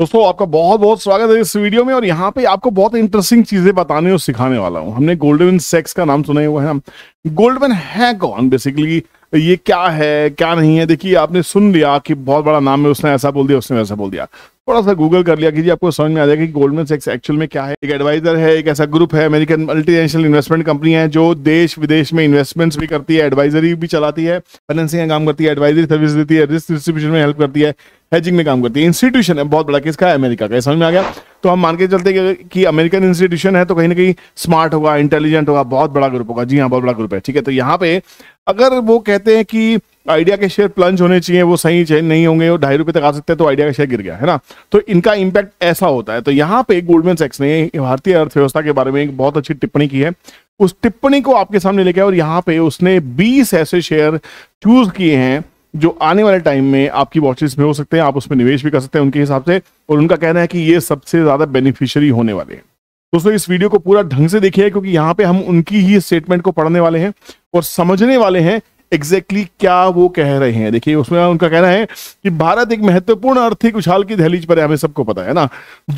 दोस्तों आपका बहुत बहुत स्वागत है इस वीडियो में और यहाँ पे आपको बहुत इंटरेस्टिंग चीजें बताने और सिखाने वाला हूँ हमने गोल्डन सेक्स का नाम सुना हुआ है हम गोल्डन है कौन बेसिकली ये क्या है क्या नहीं है देखिए आपने सुन लिया कि बहुत बड़ा नाम है उसने ऐसा बोल दिया उसने वैसा बोल दिया थोड़ा सा गूगल कर लिया कि जी आपको समझ में आ जाएगा कि गोल्डमैन सेक्स एक्चुअल में क्या है एक एडवाइजर है एक ऐसा ग्रुप है अमेरिकन मल्टीनेशनल इन्वेस्टमेंट कंपनी है जो देश विदेश में इन्वेस्टमेंट्स भी करती है एडवाइजरी भी चलाती है फाइनेंसिंग में काम करती है एडवाइजरी सर्विस देती है रिस्क डिस्ट्रीब्यूशन में हेल्प करती है हेजिंग में काम करती है इंस्टीट्यूशन है बहुत बड़ा किसका है अमेरिका का समझ में आ गया तो हम मान के चलते कि अमेरिकन इंस्टीट्यूशन है तो कहीं ना कहीं स्मार्ट होगा इंटेलिजेंट होगा बहुत बड़ा ग्रुप होगा जी हाँ बहुत बड़ा ग्रुप है ठीक है तो यहाँ पे अगर वो कहते हैं कि आइडिया के शेयर प्लंज होने चाहिए वो सही चेंज नहीं होंगे वो ढाई रुपए तक आ सकते हैं तो आइडिया का शेयर गिर गया है ना तो इनका इंपैक्ट ऐसा होता है तो यहाँ पे गोल्डमैन सेक्स ने भारतीय अर्थव्यवस्था के बारे में एक बहुत अच्छी टिप्पणी की है उस टिप्पणी को आपके सामने लेके और यहाँ पे उसने बीस ऐसे शेयर चूज किए हैं जो आने वाले टाइम में आपकी वॉचेस में हो सकते हैं आप उसमें निवेश भी कर सकते हैं उनके हिसाब से और उनका कहना है कि ये सबसे ज्यादा बेनिफिशियरी होने वाले हैं दोस्तों इस वीडियो को पूरा ढंग से देखिए क्योंकि यहाँ पे हम उनकी ही स्टेटमेंट को पढ़ने वाले हैं और समझने वाले हैं एग्जैक्टली exactly क्या वो कह रहे हैं देखिए उसमें उनका कहना है कि भारत एक महत्वपूर्ण आर्थिक उछाल की दहलीज पर है हमें सबको पता है ना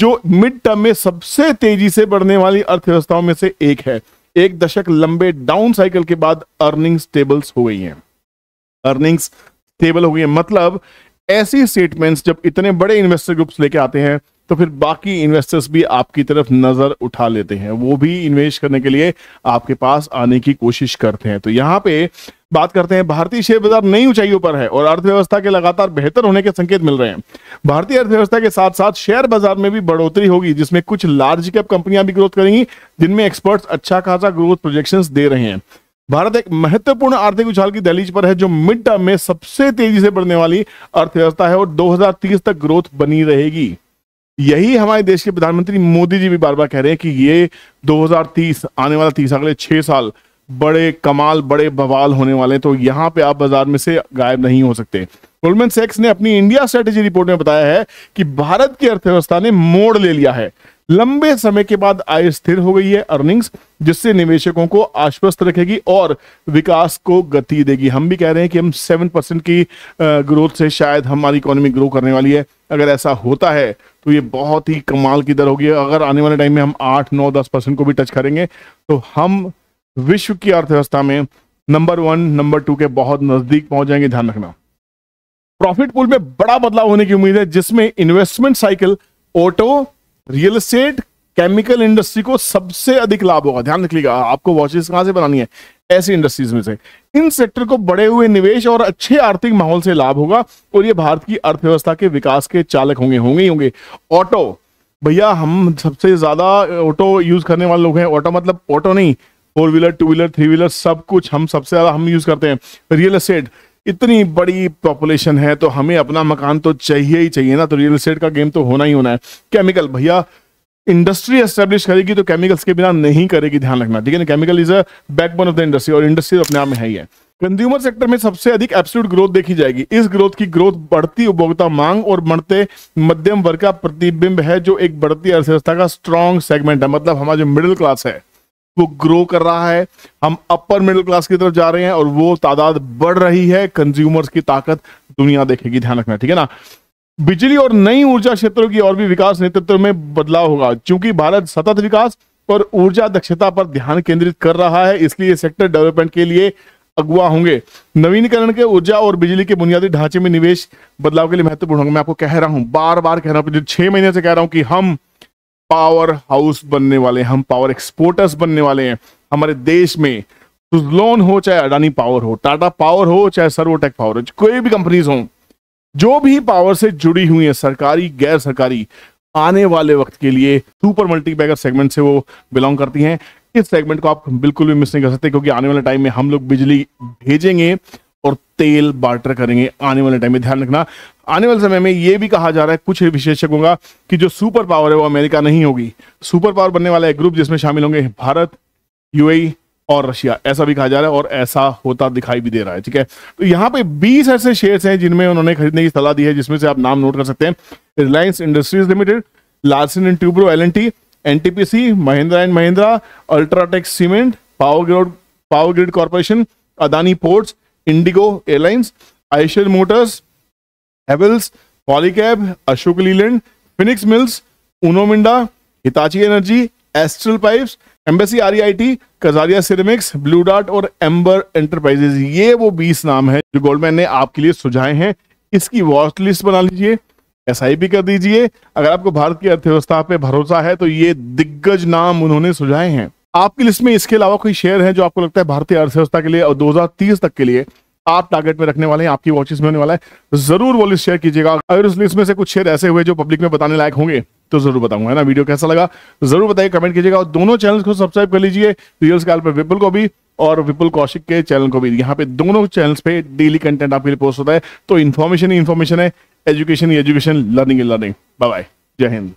जो मिड टर्म में सबसे तेजी से बढ़ने वाली अर्थव्यवस्थाओं में से एक है एक दशक लंबे डाउन साइकिल के बाद अर्निंग्स टेबल्स हो गई हैं अर्निंग्स टेबल हो गई है मतलब ऐसी स्टेटमेंट्स जब इतने बड़े इन्वेस्टर ग्रुप्स लेके आते हैं तो फिर बाकी इन्वेस्टर्स भी आपकी तरफ नजर उठा लेते हैं वो भी इन्वेस्ट करने के लिए आपके पास आने की कोशिश करते हैं तो यहाँ पे बात करते हैं भारतीय शेयर बाजार नई ऊंचाइयों पर है और अर्थव्यवस्था के लगातार बेहतर होने के संकेत मिल रहे हैं भारतीय अर्थव्यवस्था के साथ साथ शेयर बाजार में भी बढ़ोतरी होगी जिसमें कुछ लार्ज कैप कंपनियां भी ग्रोथ करेंगी जिनमें एक्सपर्ट्स अच्छा खासा ग्रोथ प्रोजेक्शन दे रहे हैं भारत एक महत्वपूर्ण आर्थिक उछाल की दहलीज पर है जो मिड टर्म में सबसे तेजी से बढ़ने वाली अर्थव्यवस्था है और 2030 तक ग्रोथ बनी रहेगी यही हमारे देश के प्रधानमंत्री मोदी जी भी बार बार कह रहे हैं कि ये 2030 आने वाला तीस अगले छह साल बड़े कमाल बड़े बवाल होने वाले हैं तो यहाँ पे आप बाजार में से गायब नहीं हो सकते गोल्डमैन सेक्स ने अपनी इंडिया स्ट्रेटेजी रिपोर्ट में बताया है कि भारत की अर्थव्यवस्था ने मोड़ ले लिया है लंबे समय के बाद आय स्थिर हो गई है अर्निंग्स जिससे निवेशकों को आश्वस्त रखेगी और विकास को गति देगी हम भी कह रहे हैं कि हम सेवन परसेंट की ग्रोथ से शायद हमारी इकोनॉमी ग्रो करने वाली है अगर ऐसा होता है तो ये बहुत ही कमाल की दर होगी अगर आने वाले टाइम में हम आठ नौ दस परसेंट को भी टच करेंगे तो हम विश्व की अर्थव्यवस्था में नंबर वन नंबर टू के बहुत नजदीक पहुंच जाएंगे ध्यान रखना प्रॉफिट पूल में बड़ा बदलाव होने की उम्मीद है जिसमें investment cycle auto real estate chemical industry को सबसे अधिक लाभ होगा ध्यान रखिएगा आपको वॉचेस कहां से बनानी है ऐसी इंडस्ट्रीज में से इन सेक्टर को बढ़े हुए निवेश और अच्छे आर्थिक माहौल से लाभ होगा और ये भारत की अर्थव्यवस्था के विकास के चालक होंगे होंगे ही होंगे ऑटो भैया हम सबसे ज्यादा ऑटो यूज करने वाले लोग हैं ऑटो मतलब ऑटो नहीं four wheeler two wheeler three wheeler सब कुछ हम सबसे ज़्यादा हम यूज़ करते हैं रियल एस्टेट इतनी बड़ी पॉपुलेशन है तो हमें अपना मकान तो चाहिए ही चाहिए ना तो रियल एस्टेट का गेम तो होना ही होना है केमिकल भैया इंडस्ट्री एस्टेब्लिश करेगी तो केमिकल्स के बिना नहीं करेगी ध्यान रखना ठीक है ना chemical is a backbone of the industry और इंडस्ट्री अपने आप में है ही है कंज्यूमर सेक्टर में सबसे अधिक एब्सोल्यूट ग्रोथ देखी जाएगी इस ग्रोथ की ग्रोथ बढ़ती उपभोक्ता मांग और बढ़ते मध्यम वर्ग का प्रतिबिंब है जो एक बढ़ती अर्थव्यवस्था का स्ट्रॉन्ग सेगमेंट है मतलब हमारा जो मिडिल क्लास है वो ग्रो कर रहा है हम अपर मिडिल क्लास की तरफ जा रहे हैं और वो तादाद बढ़ रही है कंज्यूमर्स की ताकत दुनिया देखेगी ध्यान रखना ठीक है ना बिजली और नई ऊर्जा क्षेत्रों की और भी विकास नेतृत्व में बदलाव होगा क्योंकि भारत सतत विकास और ऊर्जा दक्षता पर ध्यान केंद्रित कर रहा है इसलिए सेक्टर डेवलपमेंट के लिए अगुवा होंगे नवीनीकरण के ऊर्जा और बिजली के बुनियादी ढांचे में निवेश बदलाव के लिए महत्वपूर्ण होंगे मैं आपको कह रहा हूं बार बार कह रहा हूं छह महीने से कह रहा हूं कि हम पावर हाउस बनने वाले हैं हम पावर एक्सपोर्टर्स बनने वाले हैं हमारे देश में सुजलोन हो चाहे अडानी पावर हो टाटा पावर हो चाहे सर्वोटेक पावर हो कोई भी कंपनीज हो जो भी पावर से जुड़ी हुई है सरकारी गैर सरकारी आने वाले वक्त के लिए सुपर मल्टीपैकर सेगमेंट से वो बिलोंग करती हैं इस सेगमेंट को आप बिल्कुल भी मिस नहीं कर सकते क्योंकि आने वाले टाइम में हम लोग बिजली भेजेंगे और तेल बार्टर करेंगे आने वाले टाइम में ध्यान रखना आने वाले समय में यह भी कहा जा रहा है कुछ विशेषज्ञों का कि जो सुपर पावर है वो अमेरिका नहीं होगी सुपर पावर बनने वाला एक ग्रुप जिसमें शामिल होंगे भारत यूएई और रशिया ऐसा भी कहा जा रहा है और ऐसा होता दिखाई भी दे रहा है ठीक है तो यहाँ पे 20 ऐसे शेयर्स हैं जिनमें उन्होंने खरीदने की सलाह दी है जिसमें से आप नाम नोट कर सकते हैं Reliance industries limited Larsen and Toubro L NTPC Mahindra and Mahindra UltraTech cement power grid power grid corporation Adani ports IndiGo airlines Eicher motors Havells Polycab Ashok Leyland Phoenix mills Uno Hitachi energy Astral pipes Embassy REIT Kajaria ceramics Blue Dart और Amber enterprises ये वो 20 नाम है जो Goldman ने आपके लिए सुझाए हैं इसकी वॉच लिस्ट बना लीजिए एस कर दीजिए अगर आपको भारत की अर्थव्यवस्था पे भरोसा है तो ये दिग्गज नाम उन्होंने सुझाए हैं आपकी लिस्ट में इसके अलावा कोई शेयर है जो आपको लगता है भारतीय अर्थव्यवस्था के लिए और 2030 तक के लिए आप टारगेट में रखने वाले हैं आपकी वॉचिस में होने वाला है जरूर वो लिस्ट शेयर कीजिएगा अगर उस लिस्ट में से कुछ शेयर ऐसे हुए जो पब्लिक में बताने लायक होंगे तो जरूर बताऊंगा है ना वीडियो कैसा लगा जरूर बताइए कमेंट कीजिएगा और दोनों चैनल को सब्सक्राइब कर लीजिए रियल स्काल पर विपुल को भी और विपुल कौशिक के चैनल को भी यहाँ पे दोनों चैनल्स पे डेली कंटेंट आपके लिए पोस्ट होता है तो इन्फॉर्मेशन ही इन्फॉर्मेशन है एजुकेशन ही education learning learning bye bye जय हिंद